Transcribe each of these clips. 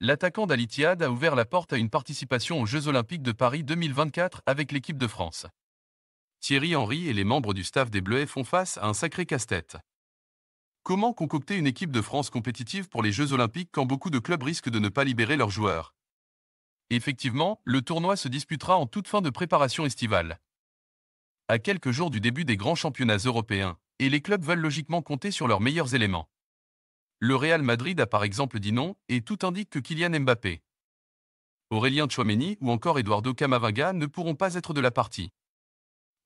l'attaquant d'Alitiade a ouvert la porte à une participation aux Jeux Olympiques de Paris 2024 avec l'équipe de France. Thierry Henry et les membres du staff des Bleuets font face à un sacré casse-tête. Comment concocter une équipe de France compétitive pour les Jeux Olympiques quand beaucoup de clubs risquent de ne pas libérer leurs joueurs Effectivement, le tournoi se disputera en toute fin de préparation estivale. À quelques jours du début des grands championnats européens, et les clubs veulent logiquement compter sur leurs meilleurs éléments. Le Real Madrid a par exemple dit non, et tout indique que Kylian Mbappé, Aurélien Chouameni ou encore Eduardo Camavinga ne pourront pas être de la partie.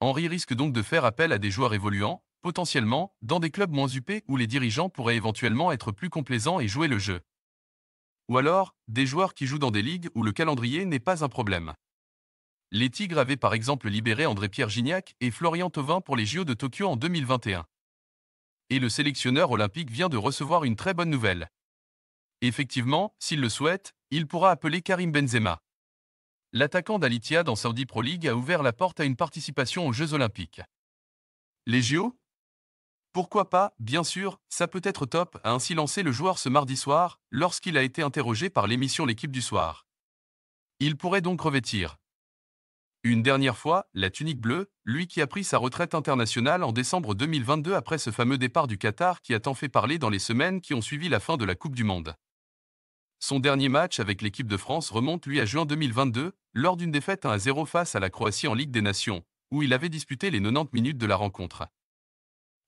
Henry risque donc de faire appel à des joueurs évoluants, potentiellement, dans des clubs moins upés où les dirigeants pourraient éventuellement être plus complaisants et jouer le jeu. Ou alors, des joueurs qui jouent dans des ligues où le calendrier n'est pas un problème. Les Tigres avaient par exemple libéré André-Pierre Gignac et Florian Thauvin pour les JO de Tokyo en 2021 et le sélectionneur olympique vient de recevoir une très bonne nouvelle. Effectivement, s'il le souhaite, il pourra appeler Karim Benzema. L'attaquant dans dans Saudi Pro League a ouvert la porte à une participation aux Jeux Olympiques. Les JO Pourquoi pas, bien sûr, ça peut être top, a ainsi lancé le joueur ce mardi soir, lorsqu'il a été interrogé par l'émission L'équipe du soir. Il pourrait donc revêtir une dernière fois, la tunique bleue, lui qui a pris sa retraite internationale en décembre 2022 après ce fameux départ du Qatar qui a tant fait parler dans les semaines qui ont suivi la fin de la Coupe du Monde. Son dernier match avec l'équipe de France remonte lui à juin 2022, lors d'une défaite 1 à 0 face à la Croatie en Ligue des Nations, où il avait disputé les 90 minutes de la rencontre.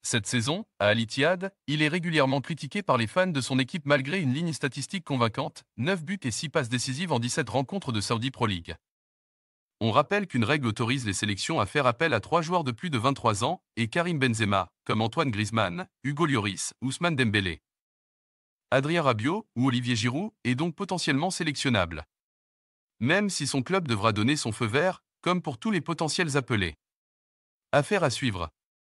Cette saison, à Al Ittihad, il est régulièrement critiqué par les fans de son équipe malgré une ligne statistique convaincante, 9 buts et 6 passes décisives en 17 rencontres de Saudi Pro League. On rappelle qu'une règle autorise les sélections à faire appel à trois joueurs de plus de 23 ans, et Karim Benzema, comme Antoine Griezmann, Hugo Lloris, Ousmane Dembélé. Adrien Rabiot ou Olivier Giroud est donc potentiellement sélectionnable. Même si son club devra donner son feu vert, comme pour tous les potentiels appelés. Affaire à suivre.